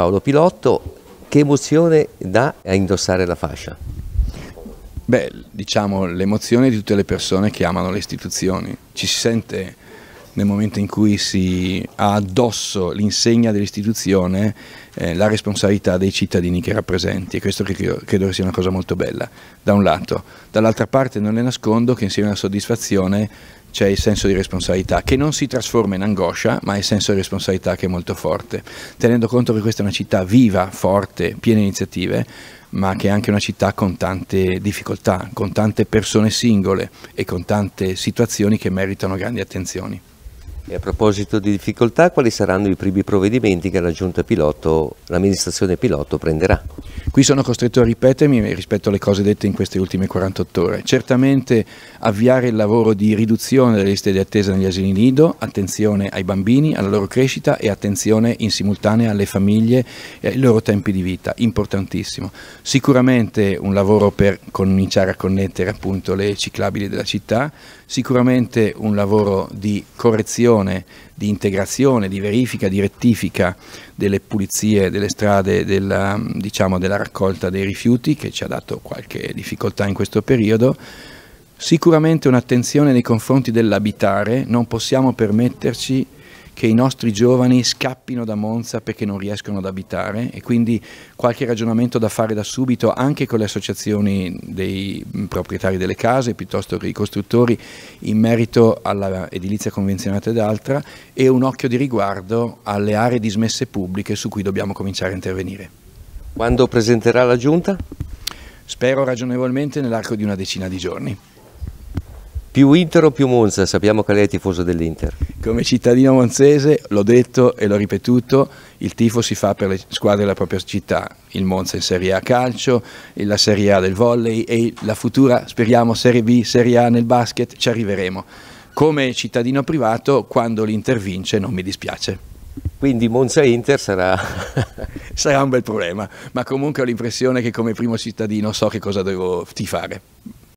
Paolo Pilotto, che emozione dà a indossare la fascia? Beh, diciamo l'emozione di tutte le persone che amano le istituzioni, ci si sente nel momento in cui si ha addosso l'insegna dell'istituzione eh, la responsabilità dei cittadini che rappresenti e questo credo, credo sia una cosa molto bella, da un lato. Dall'altra parte non le nascondo che insieme alla soddisfazione c'è il senso di responsabilità che non si trasforma in angoscia, ma è il senso di responsabilità che è molto forte, tenendo conto che questa è una città viva, forte, piena di iniziative, ma che è anche una città con tante difficoltà, con tante persone singole e con tante situazioni che meritano grandi attenzioni. E a proposito di difficoltà, quali saranno i primi provvedimenti che la Giunta Piloto, l'amministrazione Piloto prenderà? Qui sono costretto a ripetermi rispetto alle cose dette in queste ultime 48 ore. Certamente avviare il lavoro di riduzione delle liste di attesa negli asili nido, attenzione ai bambini, alla loro crescita e attenzione in simultanea alle famiglie e ai loro tempi di vita, importantissimo. Sicuramente un lavoro per cominciare a connettere appunto le ciclabili della città, sicuramente un lavoro di correzione prevenzione, di integrazione, di verifica, di rettifica delle pulizie delle strade, della, diciamo, della raccolta dei rifiuti che ci ha dato qualche difficoltà in questo periodo. Sicuramente un'attenzione nei confronti dell'abitare, non possiamo permetterci che i nostri giovani scappino da Monza perché non riescono ad abitare e quindi qualche ragionamento da fare da subito anche con le associazioni dei proprietari delle case piuttosto che i costruttori in merito alla edilizia convenzionata ed altra e un occhio di riguardo alle aree dismesse pubbliche su cui dobbiamo cominciare a intervenire. Quando presenterà la Giunta? Spero ragionevolmente nell'arco di una decina di giorni. Più Inter o più Monza? Sappiamo che lei è tifoso dell'Inter. Come cittadino monzese, l'ho detto e l'ho ripetuto, il tifo si fa per le squadre della propria città. Il Monza in Serie A calcio, la Serie A del volley e la futura, speriamo, Serie B, Serie A nel basket, ci arriveremo. Come cittadino privato, quando l'Inter vince non mi dispiace. Quindi Monza-Inter sarà... sarà un bel problema, ma comunque ho l'impressione che come primo cittadino so che cosa devo tifare.